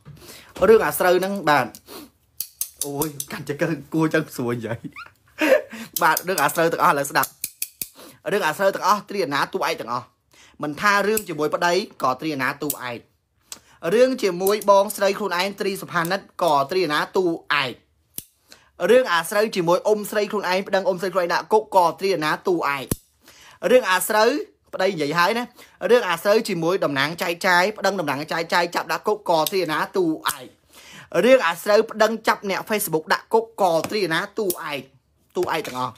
Speaker 1: រឿងអាស្រូវហ្នឹងបាទអូយកាន់ចង្កឹះគួរចឹងស្រួលយាយបាទរឿងអាស្រូវទាំងអស់ឥឡូវស្ដាប់រឿងអាស្រូវទាំងអស់ត្រីអាណាទូឯកទាំងអស់មិនថារឿងជាមួយប្តីក៏ត្រីអាណាទូឯករឿងជាមួយបងស្រីខ្លួនឯងត្រីសុផានិតក៏ត្រីអាណាទូឯករឿងអាស្រូវជាមួយអ៊ំស្រីខ្លួនឯងប្តឹងអ៊ំស្រីខ្លួនឯងដាក់គុកក៏ត្រីអាណាទូឯករឿងអាស្រូវប្តីនិយាយហើយណារឿងអាស្រូវជាមួយតំណាងចែកចាយប្តឹងតំណាងចែកចាយចាប់ដាក់គុកក៏ត្រីអាណាទូឯករឿងអាស្រូវប្តឹងចាប់អ្នក Facebook ដាក់គុកកត្រីណាទូឯងទូឯងទាំងអស់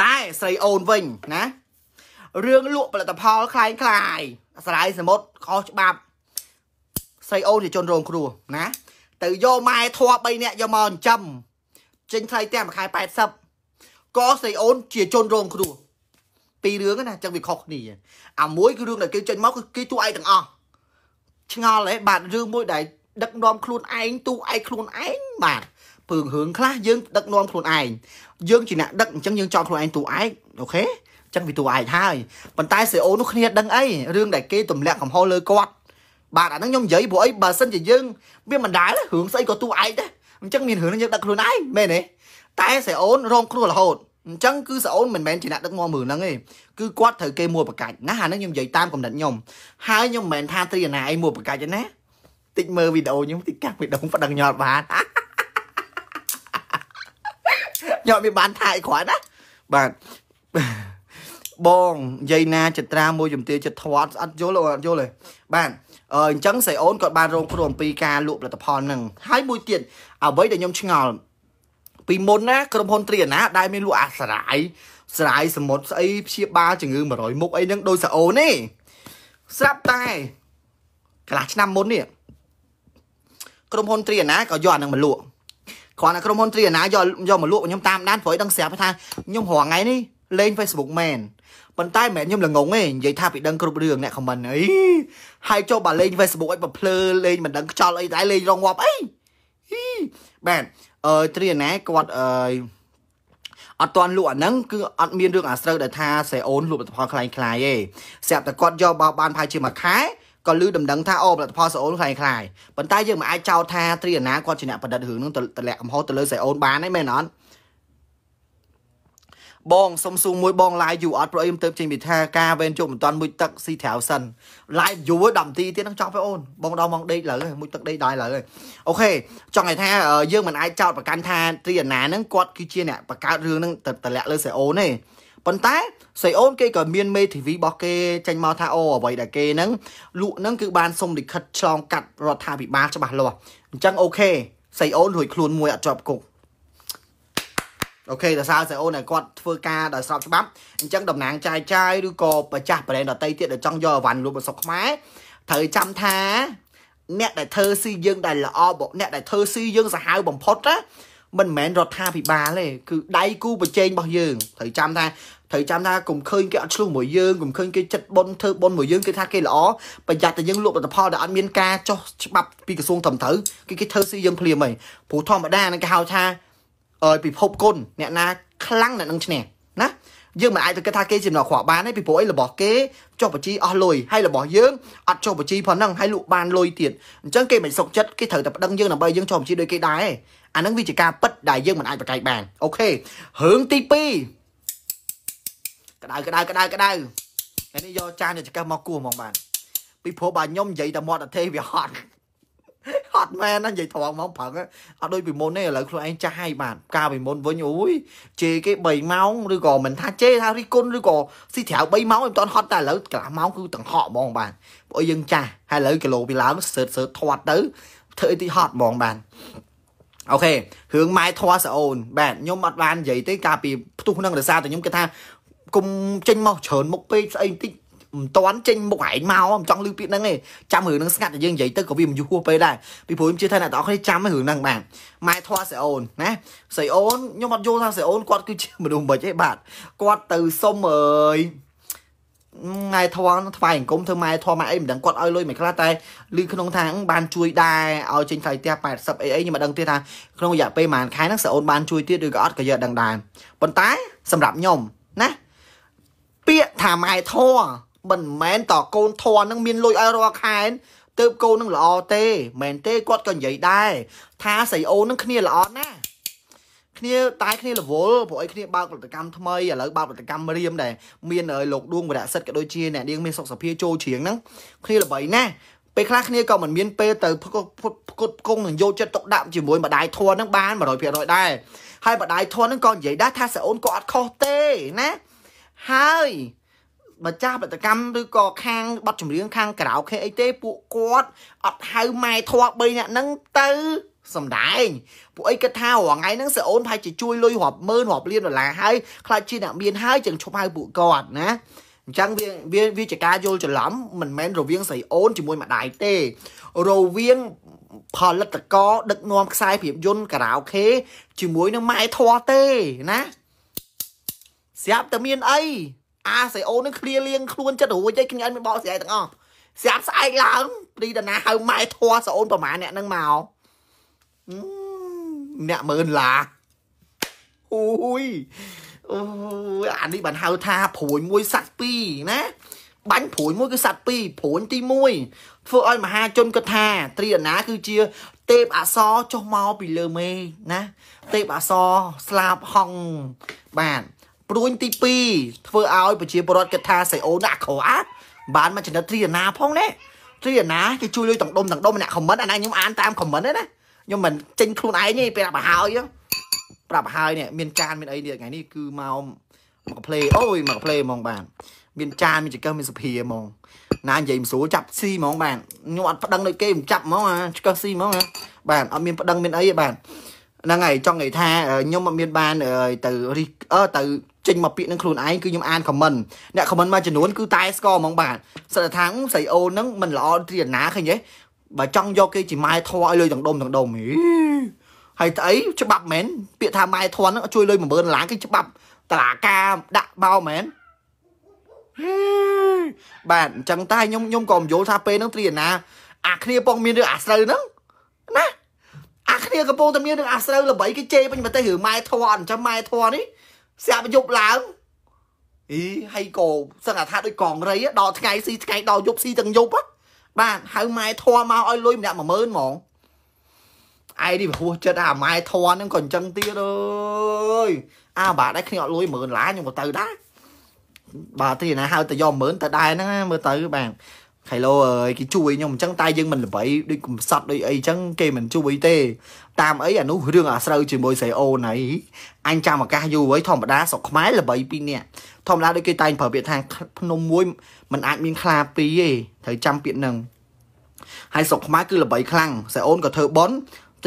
Speaker 1: តែស្រីអូនវិញណារឿងលក់ផលិតផលคล้ายคล้ายអាស្រ័យសមុទ្រខុសច្បាប់ស្រីអូនជាជនរងគ្រោះណាទៅយកម៉ែធွာ3នាក់យកមកចិញ្ចឹមចេញថ្លៃតែមួយខែ80ក៏ស្រីអូនជាជនរងគ្រោះពីររឿងណាចឹងវាខុសគ្នាអាមួយគឺរឿងដែលគេចេញមកគឺគេទូឯងទាំងអស់ឆ្ងល់ហ៎បាទរឿងមួយដែលដឹកនាំខ្លួនឯងទូឯងខ្លួនឯងបាទពើងរឿងខ្លះយើង ដឹកនាំខ្លួនឯងយើងជាអ្នកដឹកអញ្ចឹងយើងចង់ខ្លួនឯងទូឯងអូខេចឹងវាទូឯងហើយប៉ុន្តែសេអូនោះគ្នាដឹងអីរឿងដែលគេទម្លាក់កំហុសលើគាត់បាទអាហ្នឹងខ្ញុំនិយាយព្រោះអីបើសិនជាយើងវាមិនដែររឿងស្អីក៏ទូឯងដែរអញ្ចឹងមានរឿងយើងដឹកខ្លួនឯងមែនទេតែសេអូនរងគ្រោះរហូតអញ្ចឹងគឺសេអូនមិនមែនជាអ្នកដឹកនាំរឿងហ្នឹងទេគឺគាត់ត្រូវគេមួយប្រកាច់ណាអាហ្នឹងខ្ញុំនិយាយតាមកំណត់ខ្ញុំហើយខ្ញុំមិនមែនថាត្រីណាអីមួយប្រកាច់ទេណាតិចមើលវីដេអូខ្ញុំតិចកាក់ពីដងប្តឹងញោតបានញោតវាបានថាអីគ្រាន់ណាបាទបងនិយាយណា ចត្រាមួយជំទាវចិត្តធាត់ស្អត់យល់អត់យល់ទេបាទអញ្ចឹងសៃអូនគាត់បានរងគ្រោះអំពីការលក់ផលិតផលហ្នឹងហើយមួយទៀតអ្វីដែលខ្ញុំឆ្ងល់ពីមុន ណា ក្រុមហ៊ុនត្រីណាដែលមានលក់អាស្រ័យស្រ័យសមុទ្រស្អីព្យាបាលជំងឺ100មុខអីហ្នឹងដោយសៃអូនទេស្រាប់តែកន្លះឆ្នាំមុននេះក្រុមហ៊ុនត្រីអណាក៏យកអានឹងមកលក់គ្រាន់តែក្រុមហ៊ុនត្រីអណាយកយកមកលក់ខ្ញុំតាមដានព្រោះដឹងស្រាប់ថាខ្ញុំរងថ្ងៃនេះលេង Facebook មែនប៉ុន្តែមិនមែនខ្ញុំល្ងងទេនិយាយថាពីដឹងគ្រប់រឿងអ្នក comment អីហើយចូលបើលេង Facebook អីបើភ្លើលេងមិនដឹងខ្ចោលអីដែរលេងរងងាប់អីបាទអឺត្រីអណាគាត់អឺអត់តន់លក់អាហ្នឹងគឺអត់មានរឿងអាស្រូវដែលថាសេអូន លក់ផលខ្លាំងខ្លាយទេស្រាប់តែគាត់យកបោបានផាយជាមួយខែក៏លឺដំណឹងថាអូផលិតផលស្អូនខ្លាំងខ្លាយប៉ុន្តែយើងមិនអាចចោទថាត្រីអណាគាត់ជាអ្នកប្រឌិតរឿងនឹងតម្លាក់កំហុសទៅលើស្អូនបានទេមែនអត់បងសុំស៊ូមួយបង live យូរអត់ប្រអីខ្ញុំទៅចេញពីថាការវេនជុំមិនតាន់មួយទឹកស៊ីត្រាវសិន live យូរ10នាទីទៀតនឹងចប់ទៅអូនបងដល់មកដេកលើមួយទឹកដេកដល់លើអូខេចង់ឲ្យថាយើងមិនអាចចោតប្រកាន់ថាត្រីអណាហ្នឹងគាត់គឺជាអ្នកបង្កើតរឿងហ្នឹងទៅតម្លាក់លើសេអូនទេប៉ុន្តែសៃអូនគេក៏មានមេធាវីរបស់គេចេញមកថាអូអ្វីដែលគេហ្នឹងលក់ហ្នឹងគឺបានសុំលិខិតឆ្លងកាត់រដ្ឋាភិបាលច្បាស់លាស់អញ្ចឹងអូខេសៃអូនរួចខ្លួនមួយអត់ជាប់គុកអូខេតើសារសៃអូនឯងគាត់ធ្វើការដោយស្របច្បាប់អញ្ចឹងតំណាងចាយចាយឬក៏ប្រចាស់ប្រែនដតីទៀតដែលចង់យកអវ៉ាន់លួចមកសុកខ្មែរត្រូវចាំថាអ្នកដែលធ្វើស៊ីយើងដែលល្អអ្នកដែលធ្វើស៊ីយើងសាហាវបំផុតណាមិនមែនរដ្ឋាភិបាលទេគឺដៃគូប្រជែងរបស់យើងត្រូវចាំថាត្រូវចាំថាកុំឃើញគេអត់ឆ្លុះមួយយើងកុំឃើញគេចិត្តបុនធ្វើបុនមួយយើងគេថាគេល្អប្រយ័ត្នតែយើងលក់ផលិតផលដែលអត់មានការចោះច្បាប់ពីក្រសួងត្រឹមត្រូវគេគេធ្វើស៊ីយើងភ្លាមហីព្រោះធម្មតានឹងគេហៅថាអើយពិភពគុណអ្នកណាខ្លាំងអ្នកនឹងឈ្នះណាយើងមិនអាចទៅគិតថាគេជាអ្នកខ្វះបានទេពីព្រោះអីរបស់គេចុះបញ្ជីអស់លុយហើយរបស់យើងអត់ចុះបញ្ជីផងហ្នឹងហើយលក់បានលុយទៀតអញ្ចឹងគេមិនសុខចិត្តគេត្រូវតែប្តឹងយើងដើម្បីយើងចុះបញ្ជីដោយគេដែរអានឹងវាជាការពិតដែលយើងមិនអាចប្រកែកបានអូខេរឿងទី2ក្តៅក្តៅក្តៅក្តៅហើយនេះយកចានចង្កឹះមកគោះហ្មងបានពីព្រោះបើខ្ញុំនិយាយតែមាត់អធិវាហត់ហត់មែនណានិយាយត្រង់ហ្មងប្រឹងអត់ដូចពីមុនទេឥឡូវខ្លួនឯងចាស់ហើយបាទកាលពីមុនវិញអូយជេគេ3ម៉ោងឬក៏មិនថាជេថារិះគន់ឬក៏ស៊ីត្រាវ3ម៉ោងមិនតាន់ហត់តែឥឡូវកន្លះម៉ោងគឺទាំងហក់ហ្មងបាទព្រោះយើងចាស់ហើយឥឡូវគីឡូពីឡើងសើតសើតធាត់ទៅធ្វើអីទីហត់ហ្មងបាទអូខេរឿងម៉ែធွာស្អូនបាទខ្ញុំអត់បាននិយាយទេកាលពីផ្ទុះនឹងរសារតែខ្ញុំគិតថាគុំចេញមកច្រើនមុខពេកស្អីបន្តិចមិនតន់ចេញមុខឯងមកមិនចង់លឺពាក្យហ្នឹងទេចាំរឿងហ្នឹងស្ងាត់តែយើងនិយាយទៅក៏វាមិនយុហួសពេកដែរពីព្រោះខ្ញុំជឿថាអ្នកទាំងអស់គ្នាចាំរឿងហ្នឹងបាទម៉ែធွာសេអូនណាសេអូនខ្ញុំអត់យល់ថាសេអូនគាត់គឺជាមនុស្សមិនខ្មិចទេបាទគាត់ទៅសុំអើយម៉ែធំថ្វាយអង្គមធ្វើម៉ែធំម៉ែអីមិនដឹងគាត់ឲ្យលុយមិនខ្លះតែឬក្នុងថាបានជួយដែរឲ្យចេញថ្លៃផ្ទះ80អីអីខ្ញុំមិនដឹងទេថាក្នុងរយៈពេលប្រហែលខែហ្នឹងសើអូនបានជួយទៀតឬក៏អត់ក៏យកដឹងដែរប៉ុន្តែ សម្រាប់ខ្ញុំណាពាក្យថាម៉ែធំមិនមែនតកូនធន់នឹងមានលុយឲ្យរាល់ខែទៅកូននឹងល្អទេមែនទេគាត់ក៏និយាយដែរថាស្រីអូននឹងគ្នាល្អណាស់គ្នាតែគ្នារវល់ព្រោះឲ្យគ្នាបើកផលិតកម្មថ្មីឥឡូវបើកផលិតកម្មរៀមដែរមានលោកដួងវរៈសិទ្ធក៏ដូចជាអ្នកនាងមានសុខសភាចូលជ្រៀងហ្នឹងគ្នាល្បីណាស់ពេលខ្លះគ្នាក៏មិនមានពេលទៅផ្គត់ផ្គង់នឹងយកចិត្តទុកដាក់ជាមួយម្ដាយធន់ហ្នឹងបាន100%ដែរហើយម្ដាយធន់ហ្នឹងក៏និយាយដែរថាសាអូនក៏អត់ខុសទេណាហើយម្ចាស់បដកម្មឬក៏ខាងបတ်ចម្រៀងខាងក្រៅខេអីទេពួកគាត់អត់ហៅម៉ែធွား3នាក់ហ្នឹងទៅសំដែងពួកអីគិតថារងៃហ្នឹងសើអូនប្រហែលជាជួយលុយរាប់ម៉ឺនរាប់លានដុល្លារហើយខ្លាចជាអ្នកមានហើយចឹងឈប់ហៅពួកគាត់ណាអញ្ចឹងវាវាវាជាការយល់ច្រឡំមិនមែនរវាងស្រីអូនជាមួយម្ដាយទេរវាងផលិតករដឹកនាំខ្សែភាពយន្តការ៉ាអូខេ ជាមួយនឹងម៉ែធေါ်ទេណាស្រាប់តែមានអីអាស្រីអូននឹងឃ្លាលៀងខ្លួនចិត្តរួចហើយគ្នាអត់មានបកស្រាយទាំងអស់ស្រាប់ស្អែកឡើងព្រីតាណាហៅម៉ែធေါ်ស្រូនប្រមាណអ្នកនឹងមកអ្នកមើលឡាអូយអូយអានេះបានហៅថាព្រួយមួយសัตว์ពីរណាបាញ់ព្រួយមួយគឺសัตว์ពីរព្រួយទី1ធ្វើឲ្យមហាជនគាត់ថាត្រីអណា គឺជា ទេពអសរចុះមកពីលើមេណា ទេពអសរស្លាប់ហងបាទព្រួយទី2ធ្វើឲ្យប្រជាពលរដ្ឋគាត់ថាសៃអូនអាក្រអាបានមកចំណិតត្រីអណា ផងណែត្រីអណាគេជួយលុយទាំងដុំទាំងដុំអ្នកខមមិនអាណាខ្ញុំអានតាមខមមិនណាខ្ញុំមិនចេញខ្លួនឯងទេប្រាប់ឲ្យហើយប្រាប់ហើយនេះមានចានមានអីទៀតថ្ងៃនេះគឺមកមក play អូយមក play ហ្មងបានមានចានមានចង្កឹះមានសភាហ្មងណានិយាយមិនស្រួលចាប់ស៊ីហ្មងបានខ្ញុំអត់ប្តឹងដូចគេមិនចាប់ហ្មងអាចង្កឹះស៊ីហ្មងបានអត់មានប្តឹងមានអីទេបានហ្នឹងហើយចង់និយាយថាខ្ញុំអត់មានបាន ទៅរីអឺទៅចេញមកពាក្យនឹងខ្លួនឯងគឺខ្ញុំអាន comment អ្នក comment មួយចំនួនគឺតែស្គាល់ហ្មងបាទសិតថាស្រីអូនហ្នឹងមិនល្អទ្រាណាឃើញទេបើចង់យកគេជាម៉ែធွာឲ្យលុយទាំងដុំទាំងដុំហីហើយស្អីច្បាប់មែនពាក្យថាម៉ែធွာហ្នឹងជួយលុយ10000ឡានគេច្បាប់តឡាការដាក់បោមែនបាទអញ្ចឹងតែខ្ញុំខ្ញុំក៏មិនយល់ថាពេលហ្នឹងត្រីណា អាគ្នាពងមានរឿងអាស្រូវហ្នឹងណាអាគ្នាកំពុងតែមានរឿងអាស្រូវល្បីគេជេរពេញប្រទេសរឿងម៉ែធွာអញ្ចឹងម៉ែធွာនេះស្រាប់យប់ឡើងអីហើយក៏សឹងថាដូចកងរៃដល់ថ្ងៃស៊ីថ្ងៃដល់យប់ស៊ីទាំងយប់បាទហៅម៉ែធွာមកឲ្យលុយម្នាក់10000ហ្មងឯនេះព្រោះចិត្តអាម៉ែធွာហ្នឹងក៏អញ្ចឹងទៀតអើយអាបាទឯខ្ញុំអត់លុយ10000ឡាខ្ញុំក៏ទៅដែរបាទទីណាហៅទៅយក10000ទៅដែរហ្នឹងមើលទៅបាទខៃឡូអើយគេជួយខ្ញុំអញ្ចឹងតែយើងមិនល្បីដូចកំសត់ដូចអីអញ្ចឹងគេមិនជួយទេតាមអីអានោះរឿងអាស្រូវជាមួយស្រីអូនហើយអញចាំឱកាសយូរហើយធម្មតាស្រុកខ្មែរល្បីពីរនាក់ធម្មតាដូចគេតែងប្រើពាក្យថាភ្នំមួយมันអាចមានខ្លាពីរទេត្រូវចាំពាក្យហ្នឹងហើយស្រុកខ្មែរគឺល្បីខ្លាំងសៃអូនក៏ធ្វើប៉ុន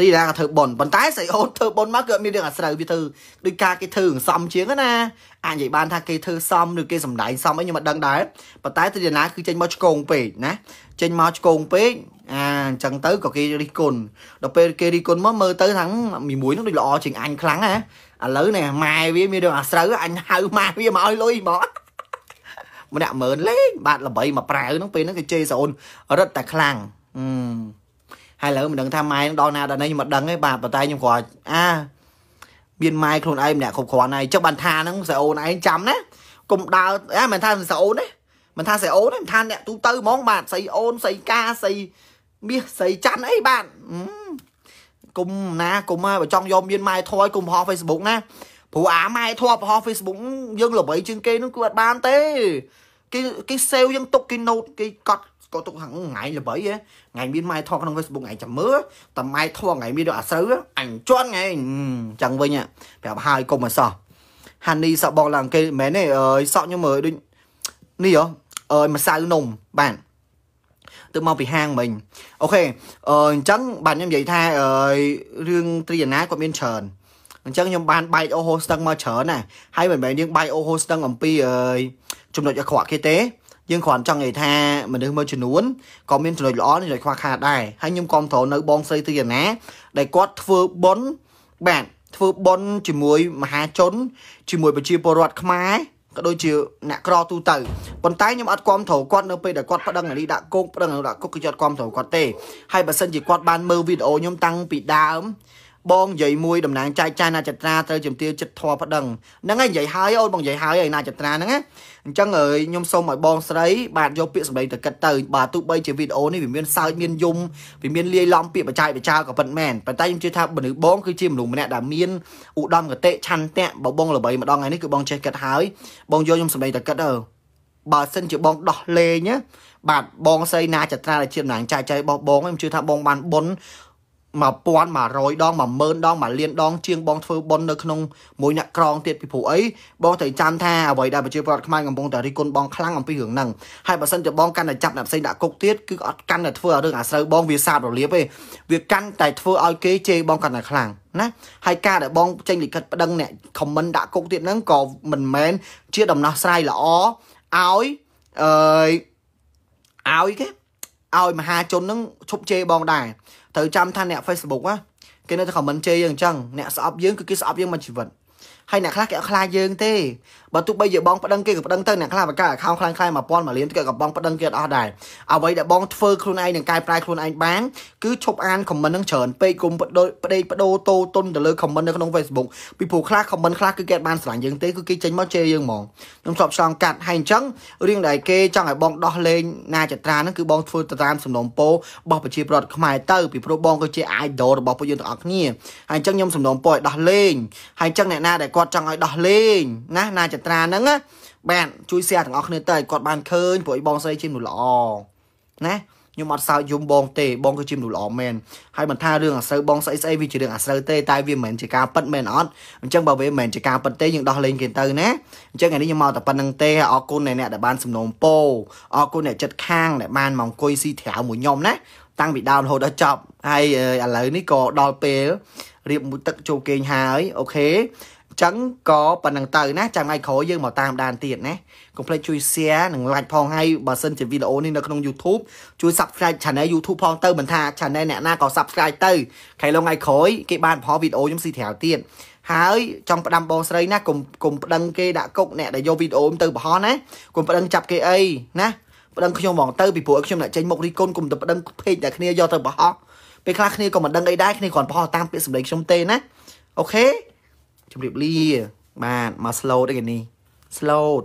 Speaker 1: ទីណាក៏ធ្វើប៉ុនប៉ុន្តែសៃអូនធ្វើប៉ុនមកគឺមានរឿងអាស្រូវវាធ្វើដូចការគេធ្វើសំជាងណាអាចនិយាយបានថាគេធ្វើសំឬគេសំដែងសំអីខ្ញុំមិនដឹងដែរប៉ុន្តែទីណាគឺចេញមកឆ្កងពេកណាចេញមកឆ្កងពេកអាអញ្ចឹងទៅក៏គេរិះគន់ដល់ពេលគេរិះគន់មកមើលទៅថាមីមួយនោះដូចល្អជាងអញខ្លាំងណាឥឡូវនេះម៉ែវាមានរឿងអាស្រូវអញហៅម៉ែវាមកឲ្យលុយបងម្នាក់មើលលេងបាទល្បីមកប្រៅហ្នឹងពេលហ្នឹងគេជេរស្អូនរឹតតែខ្លាំងអឺហើយឥឡូវមិនដឹងថាម៉ែនឹងដល់ណាដល់ណាខ្ញុំមិនដឹងទេបាទប៉ុន្តែខ្ញុំគ្រាន់អាមានម៉ែខ្លួនឯងម្នាក់គ្រប់គ្រាន់ហើយចឹងបានថាហ្នឹងស្អូនឯងចាំណាកុំដើរអ่าមិនថាស្អូនទេមិនថាស្អូនទេមិនថាអ្នកទូទៅហ្មងបាទស្អីអូនស្អីកាស្អីមាសស្អីច័ន្ទអីបាទអឺកុំណាកុំបើចង់យកមានម៉ែធွာយកុំហោះ Facebook ណាព្រោះអាម៉ែធွာប្រហោះ Facebook យើងល្បីជាងគេនឹងគឺអត់បានទេគេគេសេវយើងទុកគេ note គេកត់ក៏ទុកហ្នឹងថ្ងៃល្បីហ៎ថ្ងៃមានម៉ែធေါ်ក្នុង Facebook ថ្ងៃចាំមើលតែម៉ែធေါ်ថ្ងៃមានដល់អាស្រូវអញជន់ថ្ងៃចឹងវិញប្រាប់ហើយកុំអសោះហានីសក់បងឡើងគេមែនទេអើយសក់ខ្ញុំមើលដូចនេះហ៎អើយម្សៅនំបានទើបមកពីហាងមិញអូខេអញ្ចឹងបាទខ្ញុំនិយាយថារឿងត្រីណាគាត់មានច្រើនអញ្ចឹងខ្ញុំបានបែកអូហូស្ទឹងមកច្រើនណាហើយមិនមែនយើងបែកអូហូស្ទឹងអំពីចំណុចអាក្រក់គេទេយើងគ្រាន់ចង់និយាយថាមនុស្សមួយចំនួនក៏មានចំណុចល្អនិងចំណុចខ្វះខាតដែរហើយខ្ញុំគ្រប់គ្រងនៅបងស្រីទីណាដែលគាត់ធ្វើប៉ុនបាទធ្វើប៉ុនជាមួយមហាជនជាមួយប្រជាពលរដ្ឋខ្មែរក៏ដូចជាអ្នកក្រទូទៅប៉ុន្តែខ្ញុំអត់គាំទ្រគាត់នៅពេលដែលគាត់ប្តឹងអានេះដាក់គុកប្តឹងអានោះដាក់គុកគឺខ្ញុំអត់គាំទ្រគាត់ទេហើយបើសិនជាគាត់បានមើលវីដេអូខ្ញុំតាំងពីដើមបងនិយាយមួយតំណាងចែកចាយណាចត្រាត្រូវជំទាវចិត្តធေါ်ប្តឹងហ្នឹងហើយនិយាយហើយអូនបងនិយាយហើយឯណាចត្រាហ្នឹងណាអញ្ចឹងខ្ញុំសូមឲ្យបងស្រី បាទយកពាក្យសម្ដីទៅគិតទៅបាទទោះបីជាវីដេអូនេះវាមានសើចមានយំវាមានលាយឡំពាក្យបច្ចាយបច្ចាក៏ប៉ុន្តែមែនប៉ុន្តែខ្ញុំជឿថាមនុស្សបងគឺជាមនុស្សម្នាក់ដែលមានឧត្តមគតិឆន្ទៈបើបងល្បីម្ដងថ្ងៃនេះគឺបងចេះគិតហើយបងយកខ្ញុំសម្ដីទៅគិតទៅបើសិនជាបងដោះលេងណាបាទបងស្រីណាចត្រាដែលជាតំណាងចែកចែករបស់បងខ្ញុំជឿថាបងបានប៉ុន1100ដង10000ដង1លានដងជាងបងធ្វើប៉ុននៅក្នុងមួយអ្នកក្រងទៀតពីព្រោះអីបងត្រូវចាំថាអ្វីដែលប្រជាពលរដ្ឋខ្មែរកំពុងតែរិះគន់បងខ្លាំងអំពីរឿងហ្នឹងហើយបើសិនជាបងកាន់តែចាប់អ្នកផ្សេងដាក់គុកទៀតគឺអត់កាន់តែធ្វើរឿងអាស្រូវបងវាសាបរលាបទេវាកាន់តែធ្វើឲ្យគេជេរបងកាន់តែខ្លាំងណាហើយការដែលបងចេញលិខិតប្តឹងអ្នកខមមិនដាក់គុកទៀតហ្នឹងក៏មិនមែនជាដំណោះស្រាយល្អឲ្យអើយឲ្យគេឲ្យមហាជននឹងឈប់ជេរបងដែរត្រូវចាំថាអ្នក Facebook ណាគេនៅតែ comment ជេរយើងអញ្ចឹងអ្នកស្អប់យើងគឺគេស្អប់យើងមកជីវិតហើយអ្នកខ្លះគេអត់ខ្លាចយើងទេបើទោះបីជាបងប្តឹងគេក៏ប្តឹងទៅអ្នកខ្លះបង្កើត account ខ្លាំងខ្លាំង1000មួយលានគេក៏បងប្តឹងគេអត់អស់ដែរអ្វីដែលបងធ្វើខ្លួនឯងនិងកែប្រែខ្លួនឯងបានគឺឈប់អាន comment នឹងច្រើនពេកគុំប្តេកបដូតូតុនទៅលើ comment នៅក្នុង Facebook ពីព្រោះខ្លះ comment ខ្លះគឺគេបានស្រឡាញ់យើងទេគឺគេចេញមកជេរយើងហ្មងខ្ញុំស្បឆ្លងកាត់ហើយអញ្ចឹងរឿងដែលគេចង់ឲ្យបងដោះលែងណាចត្រាហ្នឹងគឺបងធ្វើទៅតាមសំណូមពររបស់ប្រជាប្រដ្ឋខ្មែរទៅពីព្រោះបងក៏ជា idol របស់ពួកយើងទាំងអស់គ្នាហើយអញ្ចឹងខ្ញុំសំណូមពរឲ្យដោះលែងហើយអញ្ចឹងអ្នកណាដែលគាត់ចង់ឲ្យដោះលែងណាណាចត្រាហ្នឹងណាបាទជួយ share ទាំងអស់គ្នាទៅឲ្យគាត់បានឃើញព្រោះអីបងស្រីជាមនុស្សល្អណាខ្ញុំអត់សើចយំបងទេបងគឺជាមនុស្សល្អមែនហើយមិនថារឿងអាស្រូវបងស្អីស្អីវាជារឿងអាស្រូវទេតែវាមិនមែនជាការប៉ិតមែនអត់អញ្ចឹងបើវាមិនមែនជាការប៉ិតទេយើងដោះលែងគេទៅណាអញ្ចឹងថ្ងៃនេះខ្ញុំមកតែប៉ុណ្្នឹងទេអរគុណអ្នកដែលបានសំណូមពរអរគុណអ្នកចិត្តខាងដែលបានមកអង្គុយស៊ីត្រាវមួយខ្ញុំណាតាំងពីដើមរហូតដល់ចប់ហើយឥឡូវនេះក៏ដល់ពេលរៀបមួយទឹកចូលគេងហើយអូខេចឹងក៏ប៉ុណ្ណឹងទៅណាចាំថ្ងៃក្រោយយើងមកតាមដានទៀតណាកុំភ្លេចជួយ share និង like ផងហើយបើសិនជាវីដេអូនេះនៅក្នុង YouTube ជួយ subscribe channel YouTube ផងទៅមិនថា channel អ្នកណាក៏ subscribe ទៅខែលងថ្ងៃក្រោយគេបានផលវីដេអូខ្ញុំស៊ីត្រាវទៀតហើយចង់ផ្ដាំបងស្រីណាកុំកុំប្តឹងគេដាក់គុកអ្នកដែលយកវីដេអូទៅបង្ហោះណាកុំប្តឹងចាប់គេអីណាប្តឹងខ្ញុំហ្មងទៅពីព្រោះខ្ញុំអ្នកចេញមុខរីគុណកុំទៅប្តឹងពេកតែគ្នាយកទៅបង្ហោះពេលខ្លះគ្នាក៏មិនដឹងអីដែរគ្នាគ្រាន់បង្ហោះតាមពាក្យសម្ដីខ្ញុំទេណាអូខេជម្រាបលាបាទមក slot ឯនេះ slot